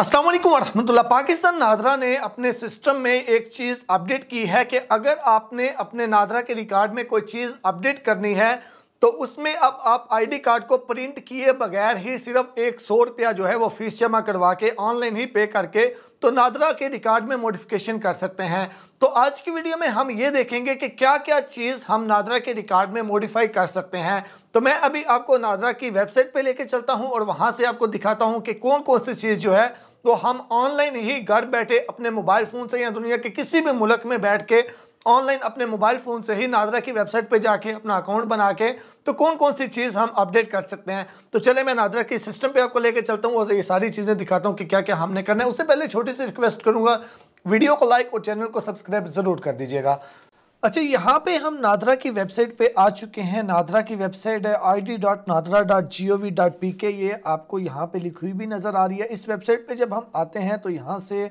अस्सलाम वालेकुम वरहमतुल्लाह पाकिस्तान नादरा ने अपने सिस्टम में एक चीज़ अपडेट की है कि अगर आपने अपने नादरा के रिकॉर्ड में कोई चीज़ अपडेट करनी है तो उसमें अब आप आईडी कार्ड को प्रिंट किए बगैर ही सिर्फ एक सौ रुपया जो है वो फीस जमा करवा के ऑनलाइन ही पे करके तो नादरा के रिकॉर्ड में मॉडिफिकेशन कर सकते हैं तो आज की वीडियो में हम ये देखेंगे कि क्या क्या चीज़ हम नादरा के रिकॉर्ड में मॉडिफाई कर सकते हैं तो मैं अभी आपको नादरा की वेबसाइट पे लेके चलता हूँ और वहाँ से आपको दिखाता हूँ कि कौन कौन सी चीज़ जो है तो हम ऑनलाइन ही घर बैठे अपने मोबाइल फ़ोन से या दुनिया के किसी भी मुल्क में बैठ के ऑनलाइन अपने मोबाइल फ़ोन से ही नादरा की वेबसाइट पे जाके अपना अकाउंट बना के तो कौन कौन सी चीज़ हम अपडेट कर सकते हैं तो चले मैं नादरा के सिस्टम पे आपको लेके चलता हूँ और ये सारी चीज़ें दिखाता हूँ कि क्या क्या हमने करना है उससे पहले छोटी सी रिक्वेस्ट करूँगा वीडियो को लाइक और चैनल को सब्सक्राइब ज़रूर कर दीजिएगा अच्छा यहाँ पे हम नादरा की वेबसाइट पे आ चुके हैं नादरा की वेबसाइट है I D dot NADRA dot G O V dot P K ये आपको यहाँ पे लिखी हुई भी नज़र आ रही है इस वेबसाइट पे जब हम आते हैं तो यहाँ से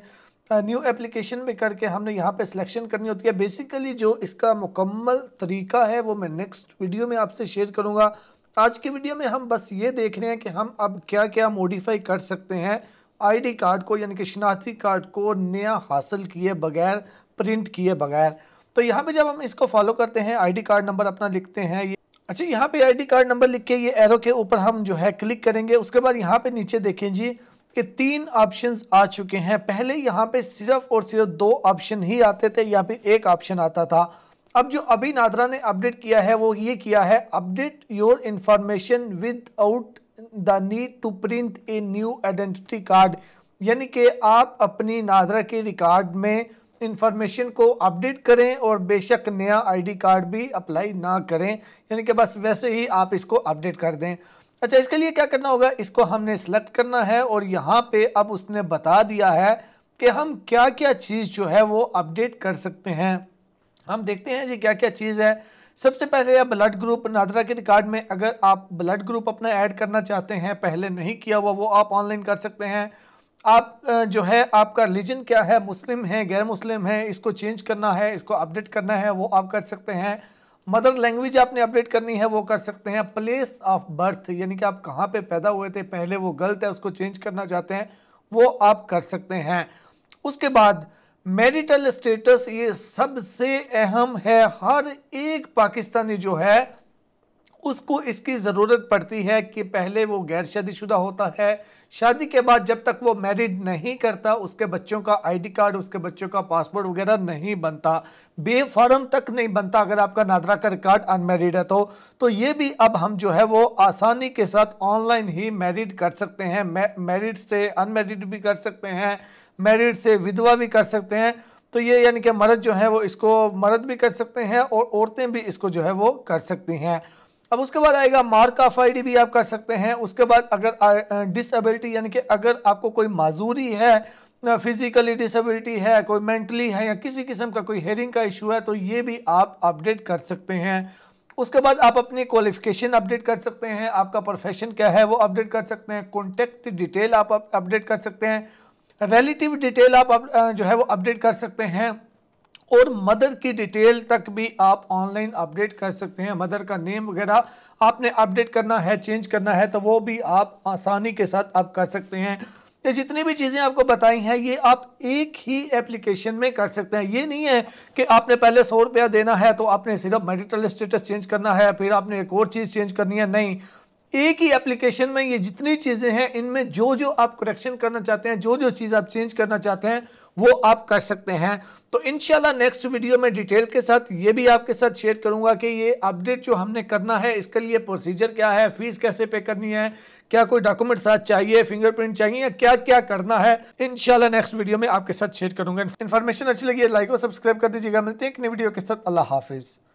न्यू एप्लीकेशन पे करके हमने यहाँ पे सिलेक्शन करनी होती है बेसिकली जो इसका मुकम्मल तरीका है वो मैं नेक्स्ट वीडियो में आपसे शेयर करूँगा आज की वीडियो में हम बस ये देख रहे हैं कि हम अब क्या क्या मोडिफाई कर सकते हैं आई कार्ड को यानी कि शिनाख्ती कार्ड को नया हासिल किए बगैर प्रिंट किए बगैर तो यहाँ पे जब हम इसको फॉलो करते हैं आईडी कार्ड नंबर अपना लिखते हैं ये अच्छा यहाँ पे आईडी कार्ड नंबर लिख के ये एरो के ऊपर हम जो है क्लिक करेंगे उसके बाद यहाँ पे नीचे देखें जी कि तीन ऑप्शंस आ चुके हैं पहले यहाँ पे सिर्फ और सिर्फ दो ऑप्शन ही आते थे या फिर एक ऑप्शन आता था अब जो अभी नादरा ने अपडेट किया है वो ये किया है update your information without the need to print a new identity card यानी कि आप अपनी नादरा के रिकॉर्ड में इन्फॉर्मेशन को अपडेट करें और बेशक नया आईडी कार्ड भी अप्लाई ना करें यानी कि बस वैसे ही आप इसको अपडेट कर दें अच्छा इसके लिए क्या करना होगा इसको हमने सेलेक्ट करना है और यहाँ पे अब उसने बता दिया है कि हम क्या क्या चीज़ जो है वो अपडेट कर सकते हैं हम देखते हैं जी क्या क्या चीज़ है सबसे पहले आप ब्लड ग्रुप नादरा के रिकार्ड में अगर आप ब्लड ग्रुप अपना ऐड करना चाहते हैं पहले नहीं किया हुआ वो आप ऑनलाइन कर सकते हैं आप जो है आपका रिलीजन क्या है मुस्लिम है गैर मुस्लिम है इसको चेंज करना है इसको अपडेट करना है वो आप कर सकते हैं मदर लैंग्वेज आपने अपडेट करनी है वो कर सकते हैं प्लेस ऑफ बर्थ यानी कि आप कहाँ पे पैदा हुए थे पहले वो गलत है उसको चेंज करना चाहते हैं वो आप कर सकते हैं उसके बाद मैरिटल स्टेटस ये सबसे अहम है हर एक पाकिस्तानी जो है उसको इसकी ज़रूरत पड़ती है कि पहले वो गैर शादीशुदा होता है शादी के बाद जब तक वो मैरिड नहीं करता उसके बच्चों का आईडी कार्ड उसके बच्चों का पासपोर्ट वगैरह नहीं बनता बे फॉर्म तक नहीं बनता अगर आपका नादरा का कार्ड अनमेरिड है तो तो ये भी अब हम जो है वो आसानी के साथ ऑनलाइन ही मैरिड कर सकते हैं मैरिड से अनमेरिड भी कर सकते हैं मैरिड से विधवा भी कर सकते हैं तो ये यानी कि मर्द जो है वो इसको मर्द भी कर सकते हैं और औरतें भी इसको जो है वो कर सकती हैं अब उसके बाद आएगा मार्क ऑफ आईडी भी आप कर सकते हैं उसके बाद अगर डिसबिलिटी यानी कि अगर आपको कोई माजूरी है फिजिकली डिसेबिलिटी है कोई मेंटली है या किसी किस्म का कोई हेयरिंग का इशू है तो ये भी आप अपडेट कर सकते हैं उसके बाद आप अपनी क्वालिफिकेशन अपडेट कर सकते हैं आपका प्रोफेशन क्या है वो अपडेट कर सकते हैं कॉन्टैक्ट डिटेल आप अपडेट कर सकते हैं रिलेटिव डिटेल आप जो है वो अपडेट कर सकते हैं और मदर की डिटेल तक भी आप ऑनलाइन अपडेट कर सकते हैं मदर का नेम वगैरह आपने अपडेट करना है चेंज करना है तो वो भी आप आसानी के साथ आप कर सकते हैं ये जितनी भी चीज़ें आपको बताई हैं ये आप एक ही एप्लीकेशन में कर सकते हैं ये नहीं है कि आपने पहले सौ रुपया देना है तो आपने सिर्फ मेडिकल स्टेटस चेंज करना है फिर आपने एक और चीज़ चेंज करनी है नहीं एक ही एप्लीकेशन में ये जितनी चीज़ें हैं इनमें जो जो आप करेक्शन करना चाहते हैं जो जो चीज़ आप चेंज करना चाहते हैं वो आप कर सकते हैं तो इनशाला नेक्स्ट वीडियो में डिटेल के साथ ये भी आपके साथ शेयर करूंगा कि ये अपडेट जो हमने करना है इसके लिए प्रोसीजर क्या है फीस कैसे पे करनी है क्या कोई डॉक्यूमेंट साथ चाहिए फिंगरप्रिंट चाहिए या क्या क्या करना है इनशाला नेक्स्ट वीडियो में आपके साथ शेयर करूंगा इन्फॉर्मेशन अच्छी लगी लाइक और सब्सक्राइब कर दीजिएगा मिलते हैं एक नई वीडियो के साथ अल्लाह हाफिज़